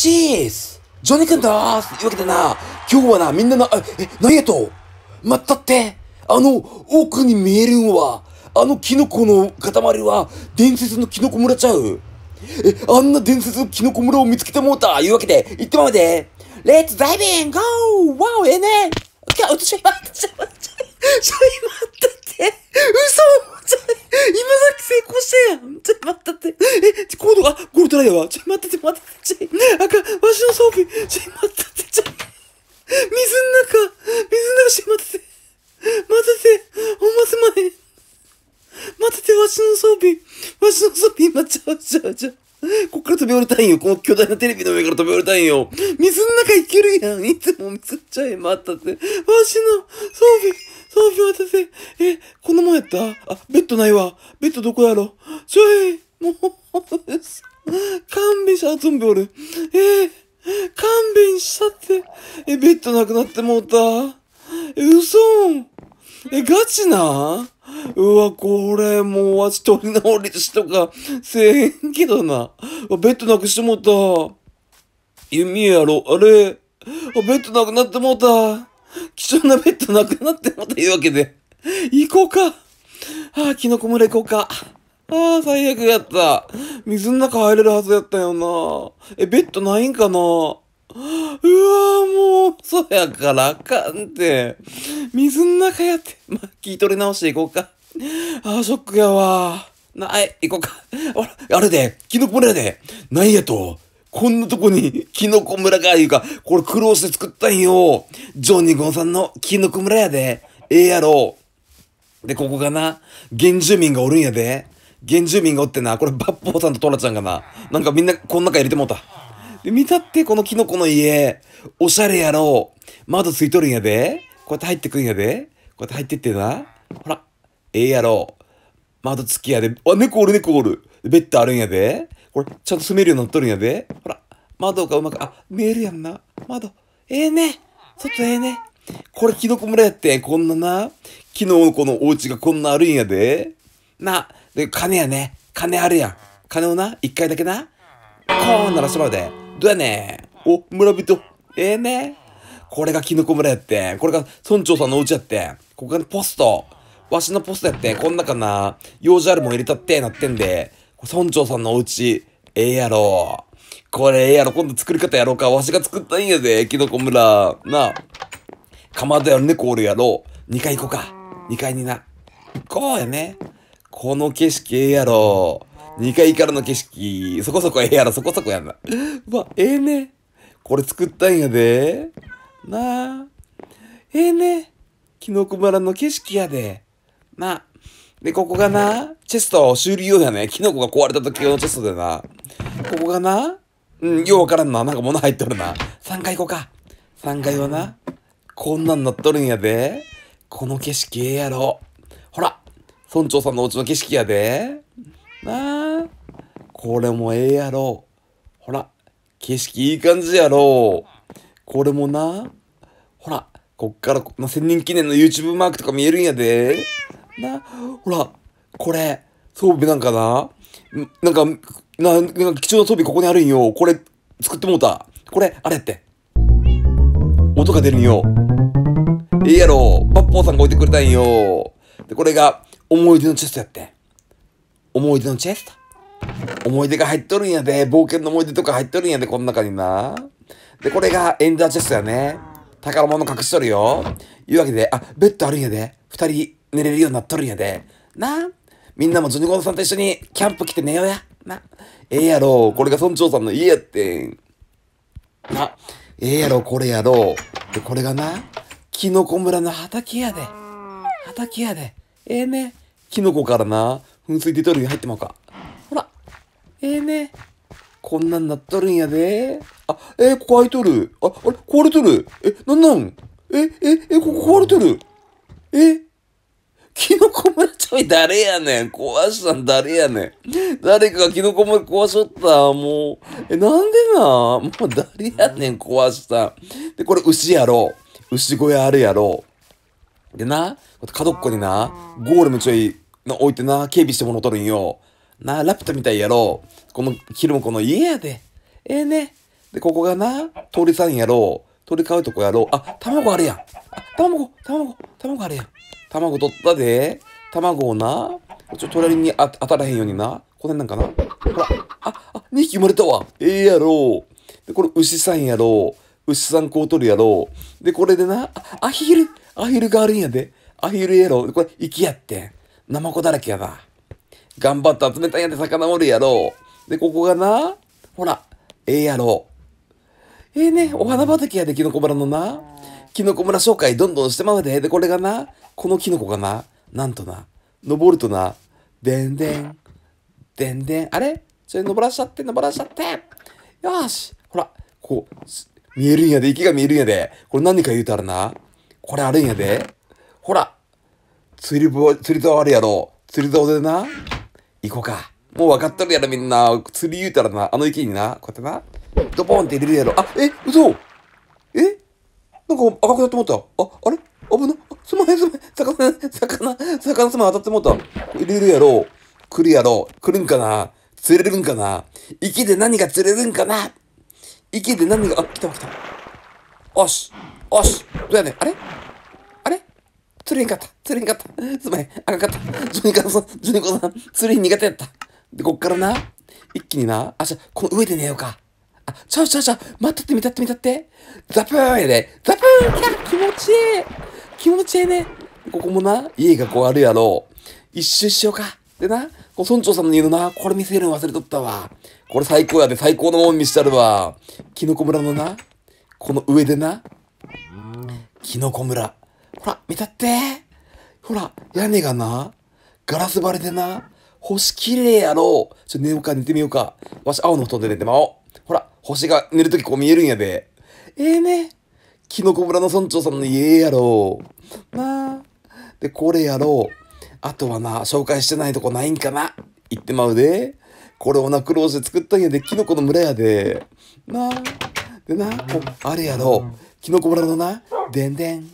チーズジョニー君だーというわけでな、今日はな、みんなな、え、何やとまったってあの、奥に見えるんは、あのキノコの塊は、伝説のキノコ村ちゃうえ、あんな伝説のキノコ村を見つけてもうたいうわけで、行ってまうでレッツダイビングゴーワオええねちょ、ちょ、ちょ、ちょ、ちょ、ょ、ちょ、ちょ今さっき成功したやんちょっ待ったって。え、ちコードが、ゴールドライヤーは。ちょ、待ったって、待ったって、ちあかん、わしの装備。ちょ、待ったって、ちょ、水ん中、水の中、ちょ、待ってて。待ってて、ほんますまへん。待ってて、わしの装備。わしの装備、今、ちゃうちゃうちゃう。こっから飛び降りたいんよ。この巨大なテレビの上から飛び降りたいんよ。水の中いけるやん。いつも水っちゃえ、待ったって。わしの装備。そうそう、私、え、こんなもんやったあ、ベッドないわ。ベッドどこやろちょい、もう、勘弁しあ、ゾンビおる。えー、勘弁したって。え、ベッドなくなってもうた。え、嘘え、ガチなうわ、これ、もう、わし取り直りしとか、せえんけどな。ベッドなくしてもうた。弓やろ、あれ。あ、ベッドなくなってもうた。貴重なベッドなくなってもというわけで、行こうか。ああ、キノコ村行こうか。ああ、最悪やった。水の中入れるはずやったよな。え、ベッドないんかなうわーもう、そやからあかんって。水の中やって。ま聞い取り直していこうか。ああ、ショックやわ。ない、行こうか。あれ、あれで、キノコ村やで。ないやと。こんなとこに、キノコ村が、いうか、これ苦労して作ったんよ。ジョニーゴンさんのキノコ村やで。ええやろ。で、ここがな、原住民がおるんやで。原住民がおってな、これバッポーさんとトラちゃんがな、なんかみんなこん中入れてもうた。で、見たってこのキノコの家、おしゃれやろ。窓ついとるんやで。こうやって入ってくんやで。こうやって入ってってな。ほら、ええやろ。窓つきやで。あ、猫おる猫おる。ベッドあるんやで。これ、ちゃんと住めるようになっとるんやで。ほら、窓がうまく、あ、見えるやんな。窓。ええー、ね。外ええね。これ、キノコ村やってん。こんなな。昨日のこのお家がこんなあるんやで。な、で、金やね。金あるやん。金をな、一回だけな。コーン鳴らしてもらうで。どうやねお、村人。ええー、ね。これがキノコ村やってん。これが村長さんのお家やってん。ここが、ね、ポスト。わしのポストやってん。こん中な、用事あるもん入れたって、なってんで。村長さんのお家、ええやろ。これええやろ。今度作り方やろうか。わしが作ったんやで、キノコ村。なあ。かまどや猫おるやろ。二階行こうか。二階にな。こうやね。この景色ええやろ。二階からの景色、そこそこええやろ、そこそこやな。うわ、ええー、ね。これ作ったんやで。なあ。ええー、ね。キノコ村の景色やで。なあ。で、ここがな、チェスト修理用やね。キノコが壊れた時用のチェストでな。ここがな、うん、ようわからんな。なんか物入っとるな。3階行こうか。3階はな、こんなんなっとるんやで。この景色ええやろ。ほら、村長さんのお家の景色やで。なあ、これもええやろ。ほら、景色いい感じやろ。これもな、ほら、こっから、まあ、千人記念の YouTube マークとか見えるんやで。な、ほら、これ、装備なんかな、なんか、ななんか貴重な装備ここにあるんよ。これ、作ってもうた。これ、あれって。音が出るんよ。ええやろ。バッポーさんが置いてくれたんよ。で、これが、思い出のチェストやって。思い出のチェスト思い出が入っとるんやで。冒険の思い出とか入っとるんやで、この中にな。で、これがエンダーチェストやね。宝物隠しとるよ。いうわけで、あ、ベッドあるんやで。二人寝れるようになっとるんやで。なあみんなもジョニコさんと一緒にキャンプ来て寝ようや。な。ええやろ、これが村長さんの家やってん。な。ええやろ、これやろ。で、これがな、キノコ村の畑やで。畑やで。ええー、ね。キノコからな、噴水出とるに入ってまうか。ほら。ええー、ね。こんなんなっとるんやで。あ、えー、ここ開いとる。あ、あれ、壊れとる。え、なんなんえ、え、え、ここ壊れとる。えキノコ村ちょい誰やねん壊したん誰やねん誰かがキノコ村壊しとったもう。え、なんでなもう誰やねん壊したで、これ牛やろ。牛小屋あるやろ。でな、角っこにな、ゴールムちょい置いてな、警備して物取るんよ。な、ラピュタみたいやろ。この、昼もこの家やで。ええー、ね。で、ここがな、鳥さんやろ。鳥飼うとこやろ。あ、卵あるやん。あ、卵、卵、卵あるやん。卵取ったで。卵をな、ちょ、隣にあ当たらへんようにな。この辺なんかなほら、あ、あ、2匹生まれたわ。ええー、やろう。で、これ牛さんやろう。牛さんこう取るやろう。で、これでな、あアヒル、アヒルがあるんやで。アヒルやろう。これ、生きやってナマコだらけやな。頑張って集めたんやで魚おるやろう。で、ここがな、ほら、ええー、やろう。ええー、ね、お花畑やで、キノコバラのな。キノコ村紹介どんどんしてまうで。で、これがな、このキノコがな、なんとな、登るとな、でんでん、でんでん、あれそれ登らしちゃって、登らしちゃって。よし、ほら、こう、見えるんやで、池が見えるんやで。これ何か言うたらな、これあるんやで。ほら、釣り棒、釣り竿あるやろ。釣り竿でな、行こうか。もう分かっとるやろみんな。釣り言うたらな、あの池にな、こうやってな、ドボンって入れるやろ。あ、え、嘘えなんか赤くなってもった。あ、あれ危な。すまへんすまへん。魚、魚、魚すまへん当たってもった。入れるやろ。来るやろ。来るんかな釣れるんかな池で何が釣れるんかな池で何が、あ、来た来た。おし。おし。どうやねあれあれ釣れんかった。釣れんかった。すまへん。赤かった。ジョニカさん、ジョニコさん、釣り苦手やった。で、こっからな、一気にな、あ、じゃ、この上で寝ようか。あ、ちゃうちゃうちゃう。待ってて、見たって、見たって。ザプーンやで、ザプーン気持ちいい気持ちいいね。ここもな、家がこうあるやろ。一周しようか。でな、こう村長さんの家のな、これ見せるの忘れとったわ。これ最高やで、最高のもん見しちゃるわ。キノコ村のな、この上でな、キノコ村。ほら、見たって。ほら、屋根がな、ガラス張りでな、星綺麗やろ。ちょ、寝ようか、寝てみようか。わし、青の布団で寝てまおう。ほら、星が寝るときこう見えるんやで。ええー、ね。キノコ村の村長さんの家やろう。まあ。で、これやろう。あとはな、紹介してないとこないんかな。言ってまうで。これをな、苦労して作ったんやで、キノコの村やで。まあ。でな、あれやろう。キノコ村のな、でんでん。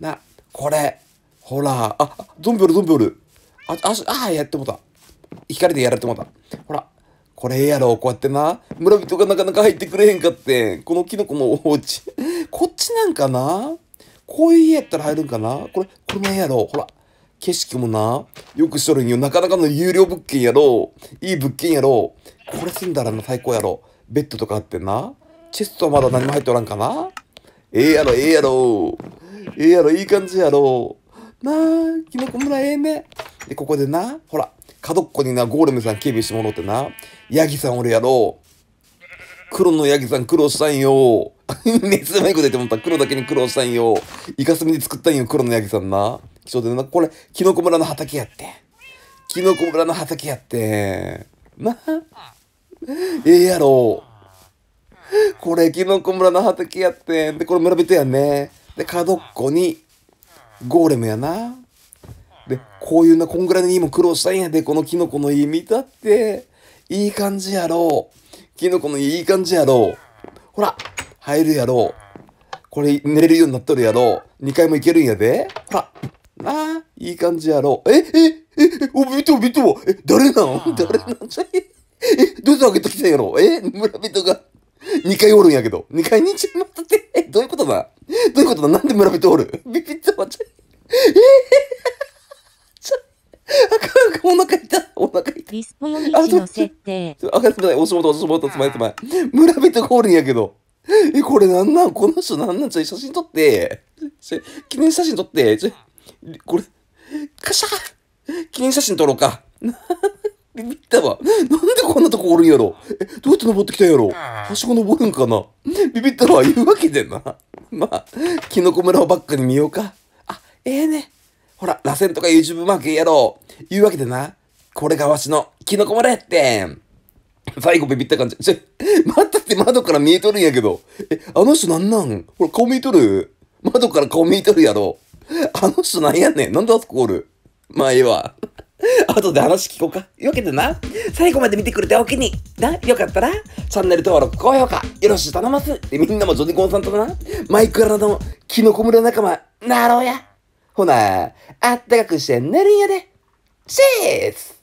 な、これ。ほら。あ、ゾンビおる、ゾンビおる。あ、ああ、やってもた。光でやられてもた。ほら。これええやろ、こうやってな。村人がなかなか入ってくれへんかって。このキノコのお家。こっちなんかなこういう家やったら入るんかなこれ、これもええやろ。ほら。景色もな、よくしとるんよ。なかなかの有料物件やろ。いい物件やろ。これ住んだらな、最高やろ。ベッドとかあってな。チェストはまだ何も入っておらんかなええやろ、ええやろ。ええやろ、いい感じやろ。なあ、キノコ村ええね。で、ここでな、ほら。角っこにな、ゴーレムさん警備してもろってな、ヤギさんおるやろ。黒のヤギさん苦労したんよ。熱マイ出てもった黒だけに苦労したんよ。イカスミで作ったんよ、黒のヤギさんな。貴重でな、これ、キノコ村の畑やって。キノコ村の畑やって。な、ええやろ。これ、キノコ村の畑やって。で、これ村人やね。で、角っこに、ゴーレムやな。で、こういうな、こんぐらいの家も苦労したんやで、このキノコの家見たって、いい感じやろう。キノコの家いい感じやろう。ほら、入るやろう。これ寝れるようになっとるやろう。2階も行けるんやで。ほら、なあ、いい感じやろう。え、え、え、え、お、見ても見ても。え、誰なん誰なんじゃえ、え、どうぞ開けてきたんやろえ、村人が。2階おるんやけど。2階に行っちまって。え、どういうことだどういうことだなんで村人おるビビったわ、ちゃえ、え、あかん、お腹痛い、お腹痛い。ディスポインチの設定。あ、かん、ない、おしもと、おしもと、つまいつまい。村人ホールやけど。え、これなんなんこの人なんなんちょい写真撮って。記念写真撮って。ちょこれ、カシャ記念写真撮ろうか。ビビったわ。なんでこんなとこおるんやろえ、どうやって登ってきたんやろはしご登るんかなビビったのは言うわけでな。まあ、キノコ村をばっかに見ようか。あ、ええー、ね。ほら、螺旋とか YouTube マークやろう。いうわけでな。これがわしの、キノコ村やって最後ビビった感じ。ちょ、待ったって窓から見えとるんやけど。え、あの人なんなんほら、顔見えとる窓から顔見えとるやろ。あの人なんやねん。なんであそこおるまあ、いいわ。後で話聞こうか。いうわけでな、最後まで見てくれておきに、な、よかったら、チャンネル登録、高評価、よろしく頼ます。で、みんなもジョニコンさんとな、マイクラのキノコ村仲間、なろうや。ほな、あったかくして寝るんやで。チーズ